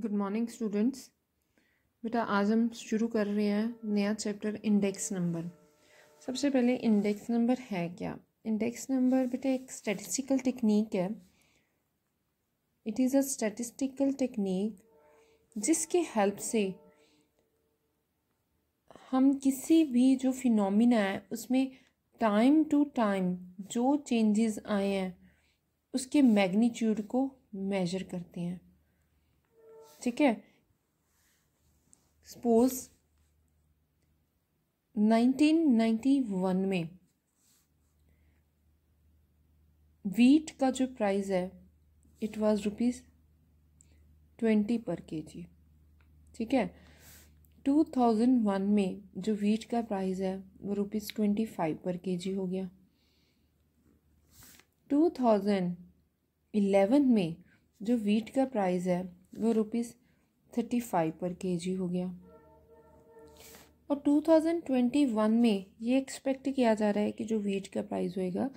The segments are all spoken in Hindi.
गुड मॉर्निंग स्टूडेंट्स बेटा आज हम शुरू कर रहे हैं नया चैप्टर इंडेक्स नंबर सबसे पहले इंडेक्स नंबर है क्या इंडेक्स नंबर बेटा एक स्टैटिस्टिकल टेक्निक है it is a statistical technique जिसके हेल्प से हम किसी भी जो फिनोमिना है उसमें टाइम टू टाइम जो चेंजेस आए हैं उसके मैग्नीट्यूड को मेजर करते हैं ठीक है सपोज 1991 में वीट का जो प्राइस है इट वाज रुपीज़ ट्वेंटी पर के जी ठीक है 2001 में जो वीट का प्राइस है वो रुपीज़ ट्वेंटी फाइव पर के जी हो गया 2011 में जो वीट का प्राइस है वह रुपीज़ थर्टी फाइव पर के जी हो गया और टू थाउजेंड ट्वेंटी वन में ये एक्सपेक्ट किया जा रहा है कि जो वीट का प्राइस होएगा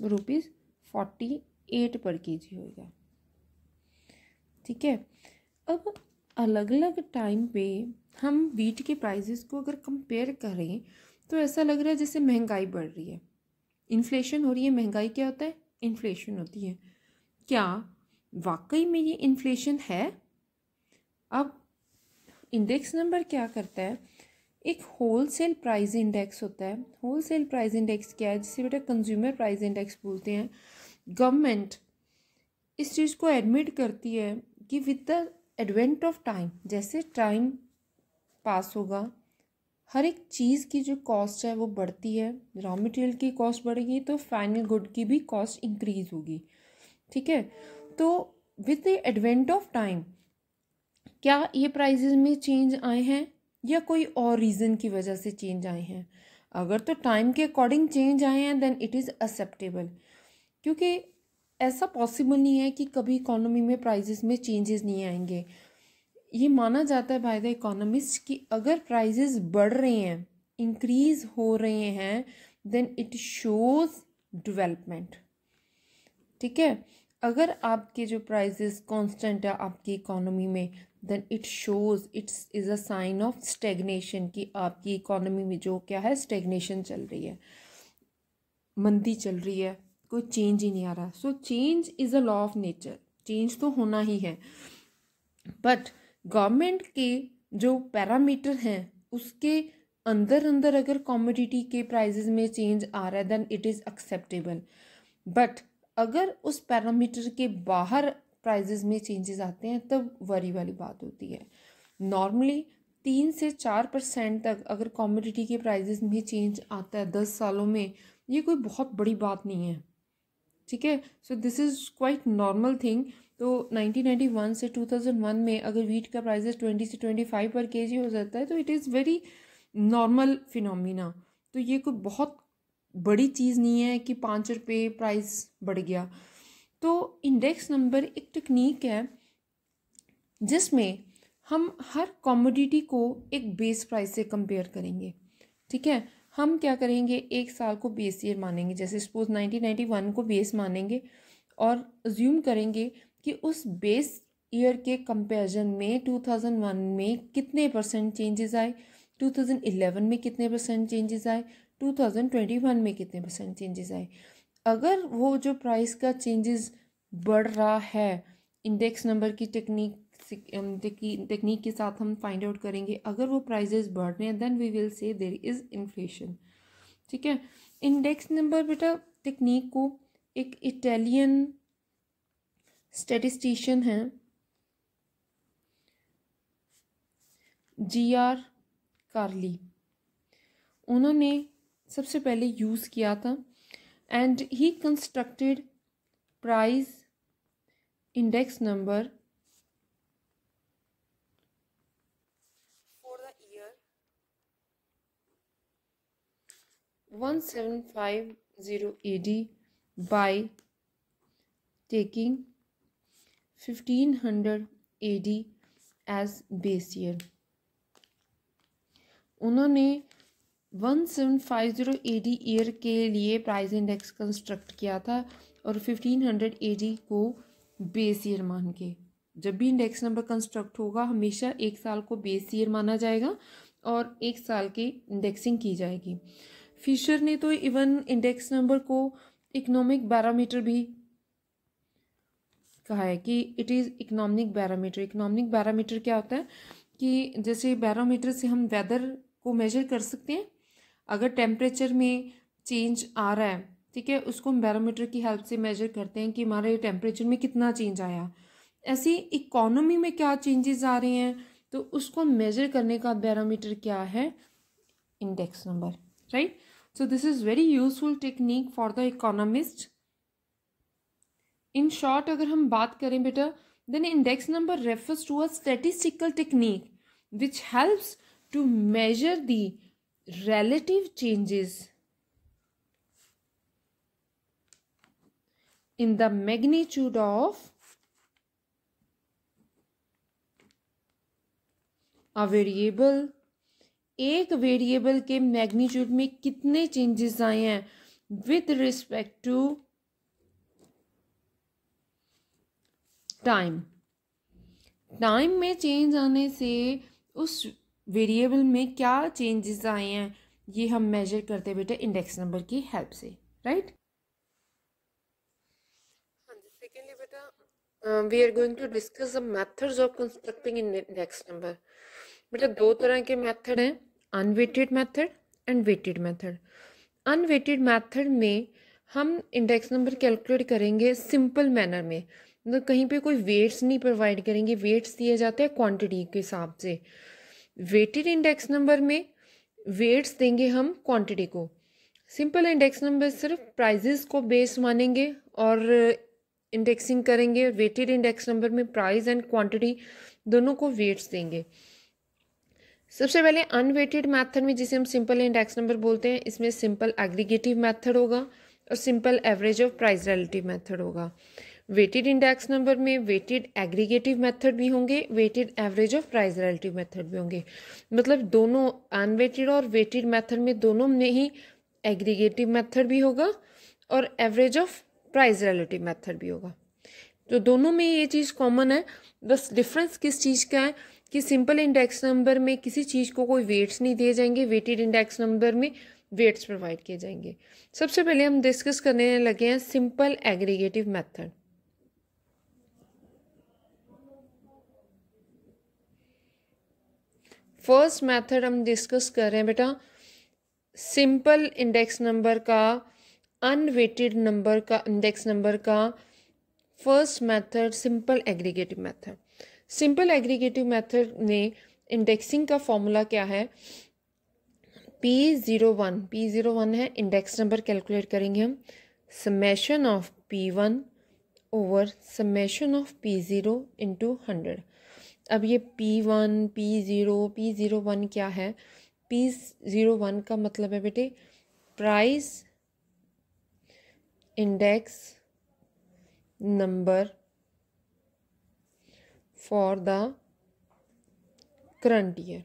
वो रुपीज़ फोर्टी एट पर के जी होएगा ठीक है अब अलग अलग टाइम पे हम वीट के प्राइजेस को अगर कंपेयर करें तो ऐसा लग रहा है जैसे महंगाई बढ़ रही है इन्फ्लेशन हो रही है महंगाई क्या होता है इन्फ्लेशन होती है क्या वाकई में ये इन्फ्लेशन है अब इंडेक्स नंबर क्या करता है एक होल सेल प्राइस इंडेक्स होता है होल सेल प्राइस इंडेक्स क्या है जिसे बेटा कंज्यूमर प्राइस इंडेक्स बोलते हैं गवर्नमेंट इस चीज़ को एडमिट करती है कि with the advent of time जैसे टाइम पास होगा हर एक चीज़ की जो कॉस्ट है वो बढ़ती है रॉ मटेरियल की कॉस्ट बढ़ेगी तो फाइनल गुड की भी कॉस्ट इंक्रीज़ होगी ठीक है तो with the advent of time क्या ये प्राइजेज में चेंज आए हैं या कोई और रीज़न की वजह से चेंज आए हैं अगर तो टाइम के अकॉर्डिंग चेंज आए हैं देन इट इज़ एक्सेप्टेबल क्योंकि ऐसा पॉसिबल नहीं है कि कभी इकोनॉमी में प्राइजेस में चेंजेस नहीं आएंगे ये माना जाता है बाय द इकोनॉमिस्ट कि अगर प्राइजेस बढ़ रहे हैं इंक्रीज हो रहे हैं देन इट शोज़ डेवलपमेंट ठीक है अगर आपके जो प्राइजेस कांस्टेंट है आपकी इकोनॉमी में then it shows it's is a sign of stagnation कि आपकी इकोनॉमी में जो क्या है स्टेगनेशन चल रही है मंदी चल रही है कोई चेंज ही नहीं आ रहा so change is a law of nature change तो होना ही है बट गवर्नमेंट के जो पैरामीटर हैं उसके अंदर अंदर अगर कॉमोडिटी के प्राइजेज में चेंज आ रहा है then it is acceptable but अगर उस पैरामीटर के बाहर प्राइजेज़ में चेंजेस आते हैं तब वरी वाली बात होती है नॉर्मली तीन से चार परसेंट तक अगर कॉमोडिटी के प्राइजेज में चेंज आता है दस सालों में ये कोई बहुत बड़ी बात नहीं है ठीक है so this is quite normal thing तो 1991 से 2001 में अगर वीट का प्राइजेस 20 से 25 पर के हो जाता है तो it is very normal phenomena तो ये कोई बहुत बड़ी चीज़ नहीं है कि पाँच रुपये प्राइस बढ़ गया तो इंडेक्स नंबर एक टेक्निक है जिसमें हम हर कॉमोडिटी को एक बेस प्राइस से कंपेयर करेंगे ठीक है हम क्या करेंगे एक साल को बेस ईयर मानेंगे जैसे सपोज 1991 को बेस मानेंगे और ज्यूम करेंगे कि उस बेस ईयर के कंपेरिजन में 2001 में कितने परसेंट चेंजेस आए 2011 में कितने परसेंट चेंजेस आए 2021 में कितने परसेंट चेंजेस आए अगर वो जो प्राइस का चेंजेस बढ़ रहा है इंडेक्स नंबर की टेक्निक टेक्निक um, के साथ हम फाइंड आउट करेंगे अगर वो प्राइजेस बढ़ रहे हैं then we will say there is inflation ठीक है इंडेक्स नंबर बेटा टेक्निक को एक इटालियन स्टेटिस्टिशियन हैं जी आर कार्ली उन्होंने सबसे पहले यूज़ किया था and he constructed price index number for the year 1750 AD by taking 1500 AD as base year उन्होंने one seven five zero A D year के लिए प्राइस इंडेक्स कंस्ट्रक्ट किया था और फिफ्टीन हंड्रेड ए डी को बेस ईयर मान के जब भी इंडेक्स नंबर कंस्ट्रक्ट होगा हमेशा एक साल को बेस ईयर माना जाएगा और एक साल की इंडेक्सिंग की जाएगी फिशर ने तो इवन इंडेक्स नंबर को इकोनॉमिक बैरामीटर भी कहा है कि it is economic barometer economic barometer क्या होता है कि जैसे बैरामीटर से हम वेदर को मेजर कर सकते हैं अगर टेम्परेचर में चेंज आ रहा है ठीक है उसको हम बैरोमीटर की हेल्प से मेजर करते हैं कि हमारे टेम्परेचर में कितना चेंज आया ऐसे इकोनॉमी में क्या चेंजेस आ रहे हैं तो उसको मेजर करने का बैरोमीटर क्या है index number right so this is very useful technique for the economist in short अगर हम बात करें बेटा then index number refers to a statistical technique which helps to measure the relative changes in the magnitude of a variable एक वेरिएबल के मैग्नीट्यूड में कितने चेंजेस आए हैं with respect to time time में चेंज आने से उस वेरिएबल में क्या चेंजेस आए हैं ये हम मेजर करते हैं बेटा इंडेक्स नंबर की हेल्प से right we are going to discuss the methods of constructing index number बेटा दो तरह के मैथड हैं unweighted method and weighted method unweighted method में हम इंडेक्स नंबर कैलकुलेट करेंगे सिंपल मैनर में मतलब कहीं पे कोई वेट्स नहीं प्रोवाइड करेंगे वेट्स दिए जाते हैं क्वान्टिटी के हिसाब से वेटेड इंडेक्स नंबर में वेट्स देंगे हम क्वांटिटी को सिंपल इंडेक्स नंबर सिर्फ प्राइजेस को बेस मानेंगे और इंडेक्सिंग करेंगे वेटेड इंडेक्स नंबर में प्राइस एंड क्वांटिटी दोनों को वेट्स देंगे सबसे पहले अनवेटेड मेथड में जिसे हम सिंपल इंडेक्स नंबर बोलते हैं इसमें सिंपल एग्रीगेटिव मेथड होगा और simple average of price relative method होगा वेटेड इंडेक्स नंबर में वेटेड एग्रीगेटिव मेथड भी होंगे weighted average of price relative method भी होंगे मतलब दोनों अनवेटेड और वेटेड मेथड में दोनों में ही एग्रीगेटिव मेथड भी होगा और average of price relative method भी होगा तो दोनों में ये चीज़ कॉमन है बस डिफरेंस किस चीज़ का है कि सिंपल इंडेक्स नंबर में किसी चीज़ को कोई वेट्स नहीं दिए जाएंगे वेटेड इंडेक्स नंबर में वेट्स प्रोवाइड किए जाएंगे सबसे पहले हम डिस्कस करने लगे हैं simple aggregative method first method हम डिस्कस कर रहे हैं बेटा सिंपल इंडेक्स नंबर का अनवेटेड नंबर का इंडेक्स नंबर का first method simple aggregative method simple aggregative method ने इंडेक्सिंग का फॉर्मूला क्या है P zero one P zero one है इंडेक्स नंबर कैलकुलेट करेंगे हम summation of P one over summation of P zero into hundred अब ये P one P zero P zero one क्या है पी ज़ीरो वन का मतलब है बेटे price index number for the current year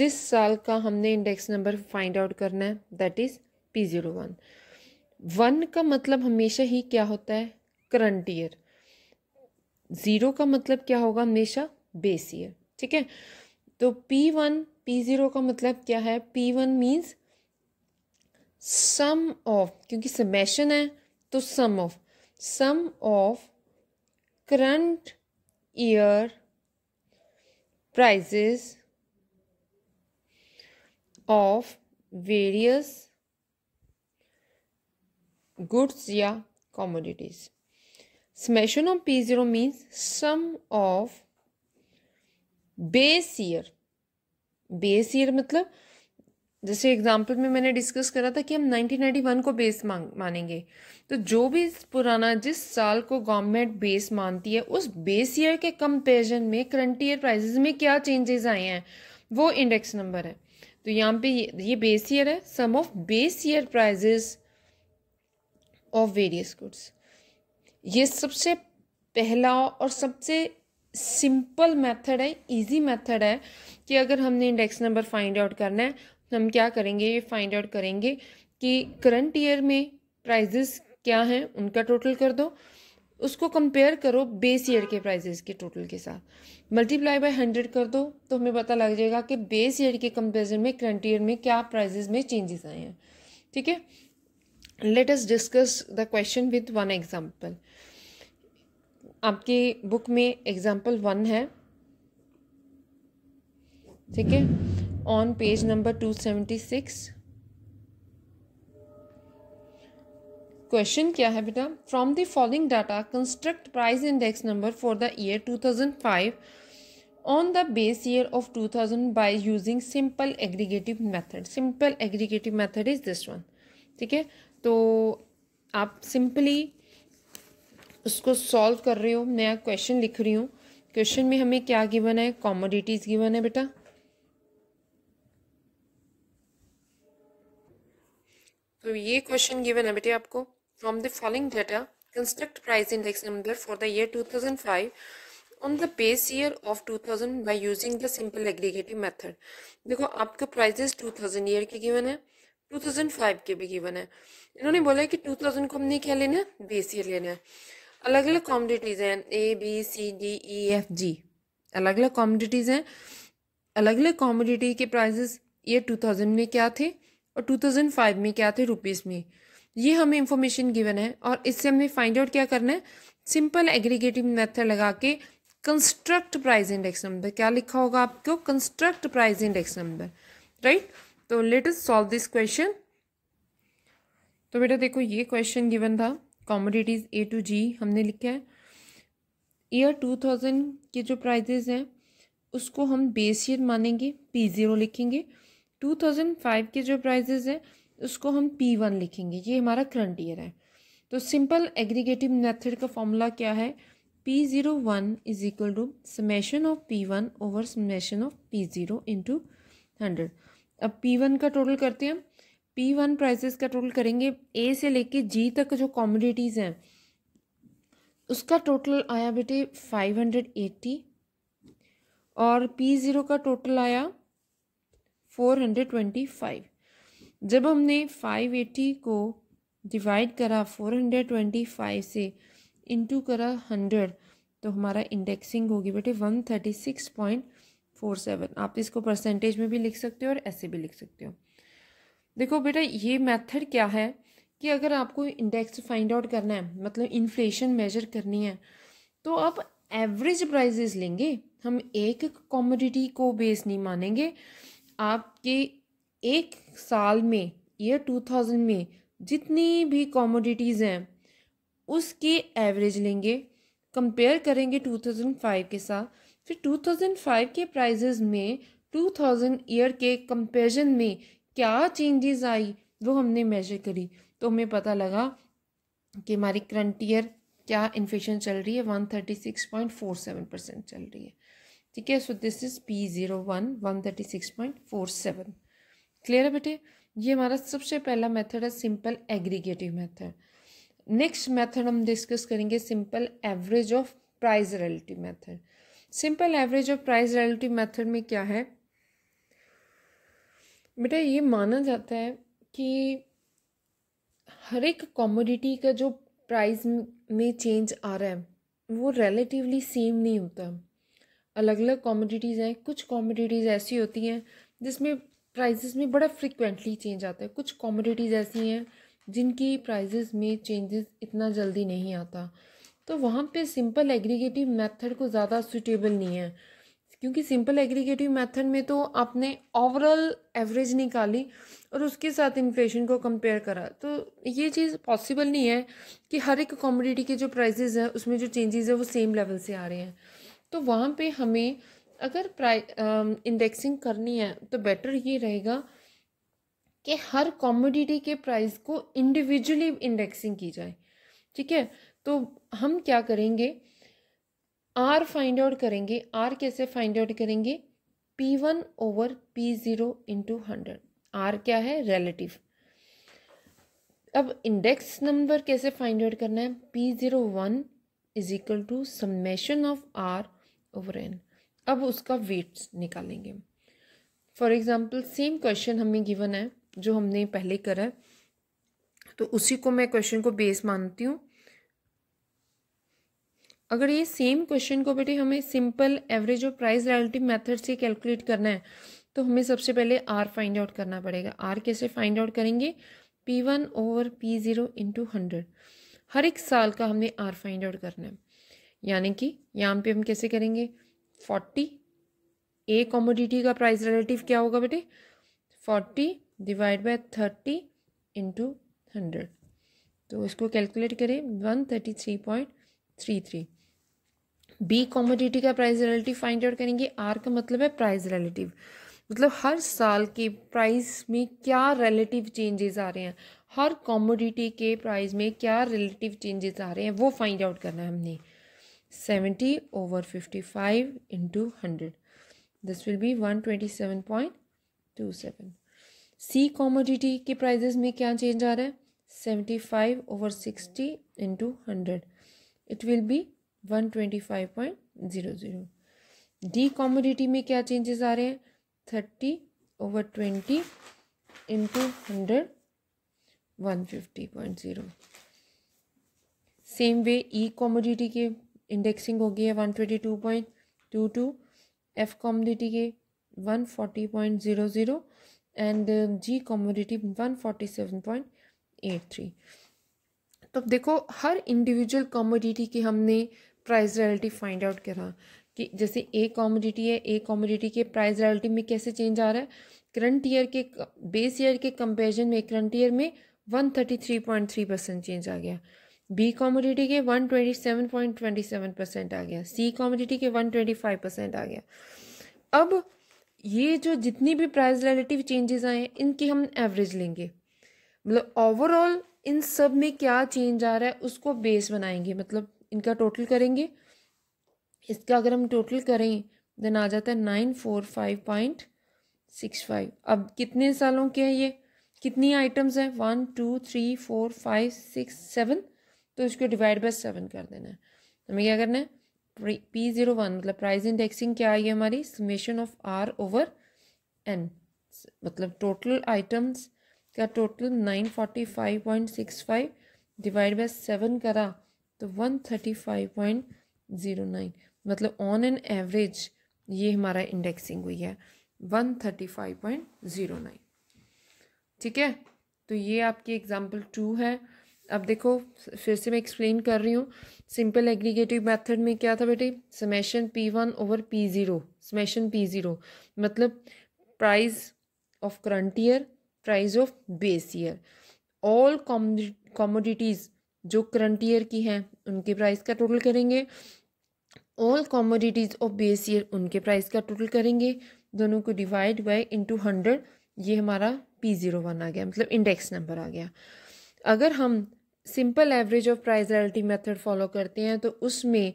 जिस साल का हमने इंडेक्स नंबर फाइंड आउट करना है that is P zero one one का मतलब हमेशा ही क्या होता है करंट ईयर ज़ीरो का मतलब क्या होगा हमेशा बेस ईयर ठीक है तो पी वन पी ज़ीरो का मतलब क्या है P one means sum of क्योंकि समेशन है तो sum of sum of current year prices of various goods या commodities summation of p0 means sum of base year base year मतलब जैसे एग्जाम्पल में मैंने डिस्कस करा था कि हम 1991 को बेस मांग मानेंगे तो जो भी पुराना जिस साल को गवर्नमेंट बेस मानती है उस बेस ईयर के कंपेरिजन में करंट ईयर प्राइजेस में क्या चेंजेस आए हैं वो इंडेक्स नंबर है तो यहाँ पे ये बेस ईयर है sum of base year prices of various goods ये सबसे पहला और सबसे सिंपल मेथड है इजी मेथड है कि अगर हमने इंडेक्स नंबर फाइंड आउट करना है हम क्या करेंगे ये फाइंड आउट करेंगे कि करंट ईयर में प्राइजेस क्या हैं उनका टोटल कर दो उसको कंपेयर करो बेस ईयर के प्राइजेस के टोटल के साथ मल्टीप्लाई बाय हंड्रेड कर दो तो हमें पता लग जाएगा कि बेस ईयर के कंपेरिजन में करंट ईयर में क्या प्राइजेस में चेंजेस आए हैं ठीक है let us discuss the question with one example आपके बुक में एग्जाम्पल वन है ठीक है on page number two seventy six question क्या है बेटा from the following data construct price index number for the year two thousand five on the base year of two thousand by using simple aggregative method simple aggregative method is this one ठीक है तो आप सिंपली उसको सॉल्व कर रही हूँ नया क्वेश्चन लिख रही हूँ क्वेश्चन में हमें क्या गिवन है कॉमोडिटीज़ गिवन है बेटा तो ये क्वेश्चन गिवन है बेटे आपको from the following data construct price index number for the year 2005 on the base year of 2000 by using the simple aggregative method देखो आपके प्राइजेस 2000 ईयर के गिवन है 2005 के भी गिवन है इन्होंने बोला है कि 2000 को हमने क्या लेना है बेस ईयर लेना है अलग अलग कॉमोडिटीज़ हैं A B C D E F G अलग अलग कॉमोडिटीज़ हैं अलग अलग कॉमोडिटी के प्राइजेस ये 2000 में क्या थे और 2005 में क्या थे रुपीस में ये हमें इंफॉर्मेशन गिवन है और इससे हमें फाइंड आउट क्या करना है सिंपल एग्रीगेटिव मेथड लगा के कंस्ट्रक्ट प्राइस इंडेक्स नंबर क्या लिखा होगा आपको construct price index number right तो let us solve this question तो बेटा देखो ये क्वेश्चन गिवन था कॉमोडिटीज़ ए टू जी हमने लिखा है ईयर टू थाउजेंड के जो प्राइजेज़ हैं उसको हम बेस ईयर मानेंगे पी ज़ीरो लिखेंगे टू थाउजेंड फाइव के जो प्राइजेज़ हैं उसको हम पी वन लिखेंगे ये हमारा करंट ईयर है तो सिंपल एग्रीगेटिव मेथड का फॉर्मूला क्या है P zero one is equal to summation of P one over summation of P zero into hundred अब पी वन का टोटल करते हैं पी वन प्राइजेस का टोटल करेंगे ए से लेके जी तक जो कॉमोडिटीज़ हैं उसका टोटल आया बेटे फाइव हंड्रेड एट्टी और पी ज़ीरो का टोटल आया फोर हंड्रेड ट्वेंटी फाइव जब हमने फाइव एट्टी को डिवाइड करा फोर हंड्रेड ट्वेंटी फाइव से इंटू करा हंड्रेड तो हमारा इंडेक्सिंग होगी बेटे one thirty six point four seven आप इसको परसेंटेज में भी लिख सकते हो और ऐसे भी लिख सकते हो देखो बेटा ये मेथड क्या है कि अगर आपको इंडेक्स फाइंड आउट करना है मतलब इन्फ्लेशन मेजर करनी है तो आप एवरेज प्राइजेस लेंगे हम एक कॉमोडिटी को बेस नहीं मानेंगे आपके एक साल में ईयर टू थाउजेंड में जितनी भी कॉमोडिटीज़ हैं उसके एवरेज लेंगे कंपेयर करेंगे टू थाउजेंड फाइव के साथ फिर टू थाउजेंड फाइव के प्राइजेज में टू थाउजेंड ईयर के कंपेरिजन में क्या चेंजेस आई वो हमने मेजर करी तो हमें पता लगा कि हमारी करंट ईयर क्या इन्फेक्शन चल रही है one thirty six point four seven percent चल रही है ठीक है so this is P zero one one thirty six point four seven clear है बेटे ये हमारा सबसे पहला मेथड है simple aggregative method next method हम डिस्कस करेंगे simple average of price relative method simple average of price relative method में क्या है बेटा ये माना जाता है कि हर एक कॉमोडिटी का जो प्राइस में चेंज आ रहा है वो रिलेटिवली सेम नहीं होता अलग अलग कॉमोडिटीज़ हैं कुछ कॉमोडिटीज़ ऐसी होती हैं जिसमें प्राइजेस में बड़ा फ्रिक्वेंटली चेंज आता है कुछ कॉमोडिटीज़ ऐसी हैं जिनकी प्राइजेस में चेंजेस इतना जल्दी नहीं आता तो वहाँ पे सिंपल एग्रीगेटिव मेथड को ज़्यादा सुटेबल नहीं है क्योंकि सिंपल एग्रीगेटिव मेथड में तो आपने ओवरऑल एवरेज निकाली और उसके साथ इन्फ्लेशन को कंपेयर करा तो ये चीज़ पॉसिबल नहीं है कि हर एक कॉमोडिटी के जो प्राइजेज हैं उसमें जो चेंजेस है वो सेम लेवल से आ रहे हैं तो वहाँ पे हमें अगर प्राइ इंडेक्सिंग करनी है तो बेटर ये रहेगा कि हर कॉमोडिटी के प्राइस को इंडिविजुअली इंडेक्सिंग की जाए ठीक है तो हम क्या करेंगे आर फाइंड आउट करेंगे आर कैसे फाइंड आउट करेंगे P one over P zero into hundred R क्या है रिलेटिव अब इंडेक्स नंबर कैसे फाइंड आउट करना है P zero one is equal to summation of R over N अब उसका वेट्स निकालेंगे फॉर एग्ज़ाम्पल सेम क्वेश्चन हमें गिवन है जो हमने पहले करा है तो उसी को मैं क्वेश्चन को बेस मानती हूँ अगर ये सेम क्वेश्चन को बेटे हमें सिंपल एवरेज और प्राइस रिलेटिव मेथड से कैलकुलेट करना है तो हमें सबसे पहले आर फाइंड आउट करना पड़ेगा आर कैसे फाइंड आउट करेंगे P one over P zero into hundred हर एक साल का हमने आर फाइंड आउट करना है यानी कि यहाँ पे हम कैसे करेंगे फोर्टी ए कॉमोडिटी का प्राइस रिलेटिव क्या होगा बेटे forty divide by thirty into hundred तो इसको कैलकुलेट करें one thirty three point three three B commodity का प्राइस रिलेटिव फाइंड आउट करेंगे आर का मतलब है प्राइस रिलेटिव मतलब हर साल के प्राइस में क्या रिलेटिव चेंजेस आ रहे हैं हर कॉमोडिटी के प्राइस में क्या रिलेटिव चेंजेस आ रहे हैं वो फाइंड आउट करना है हमने seventy over fifty five into hundred this will be one twenty seven point two seven C commodity के प्राइजेस में क्या चेंज आ रहा है seventy five over sixty into hundred it will be one twenty five point zero zero D commodity में क्या चेंजेस आ रहे हैं thirty over twenty into hundred one fifty point zero same way E commodity के इंडेक्सिंग हो गई है one twenty two point two two F commodity के one forty point zero zero and G commodity one forty seven point eight three तो देखो हर इंडिविजुअल कॉमोडिटी की हमने प्राइस रियलिटी फाइंड आउट करा कि जैसे ए कॉमोडिटी है ए कॉमोडिटी के प्राइस रियलिटी में कैसे चेंज आ रहा है करंट ईयर के बेस ईयर के कंपेरिजन में करंट ईयर में one thirty three point three percent change आ गया बी कॉमोडिटी के one twenty seven point twenty seven percent आ गया सी कॉमोडिटी के वन ट्वेंटी फाइव परसेंट आ गया अब ये जो जितनी भी प्राइस रिलेटिव चेंजेस आए हैं इनकी हम एवरेज लेंगे मतलब ओवरऑल इन सब में क्या चेंज आ रहा है उसको बेस बनाएंगे मतलब इनका टोटल करेंगे इसका अगर हम टोटल करें देन आ जाता है nine four five point six five अब कितने सालों के हैं ये कितनी आइटम्स हैं one two three four five six seven तो इसको डिवाइड बाय सेवन कर देना है हमें क्या करना है पी जीरो वन मतलब प्राइस इंडेक्सिंग क्या आई है हमारी summation of R over N मतलब टोटल आइटम्स का total nine forty five point six five divide by seven करा तो one thirty five point zero nine मतलब ऑन एन एवरेज ये हमारा इंडेक्सिंग हुई है one thirty five point zero nine ठीक है तो ये आपकी एग्जाम्पल टू है अब देखो फिर से मैं एक्सप्लेन कर रही हूँ सिंपल एग्रीगेटिव मेथड में क्या था बेटे summation P one over P zero summation P zero मतलब price of current year price of base year all commodities जो करंट ईयर की हैं उनके प्राइस का टोटल करेंगे all commodities of base year उनके प्राइस का टोटल करेंगे दोनों को डिवाइड बाय इनटू हंड्रेड ये हमारा पी ज़ीरो वन आ गया मतलब इंडेक्स नंबर आ गया अगर हम simple average of price relative method follow करते हैं तो उसमें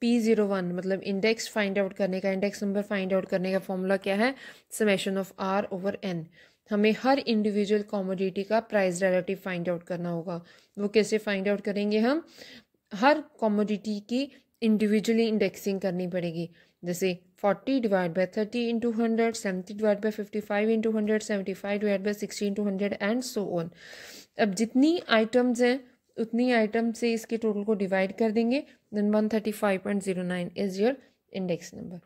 पी ज़ीरो वन मतलब इंडेक्स फाइंड आउट करने का इंडेक्स नंबर फाइंड आउट करने का फॉर्मूला क्या है summation of R over N हमें हर इंडिविजुअल कॉमोडिटी का प्राइस रिलेटिव फाइंड आउट करना होगा वो कैसे फाइंड आउट करेंगे हम हर कॉमोडिटी की इंडिविजुअली इंडेक्सिंग करनी पड़ेगी जैसे forty divide by thirty into hundred seventy divide by fifty five into hundred seventy five divide by sixty into hundred and so on अब जितनी आइटम्स हैं उतनी आइटम से इसके टोटल को डिवाइड कर देंगे then one thirty five point zero nine is your index number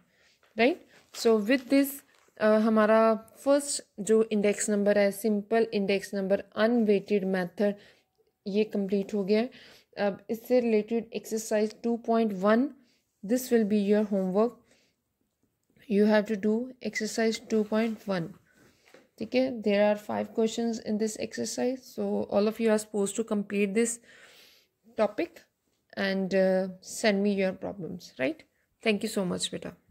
right so with this हमारा फर्स्ट जो इंडेक्स नंबर है simple index number unweighted method ये कंप्लीट हो गया है अब इससे related exercise two point one this will be your homework you have to do exercise two point one ठीक है there are five question in this exercise so all of you are suppose to complete this topic and send me your problems right thank you so much बेटा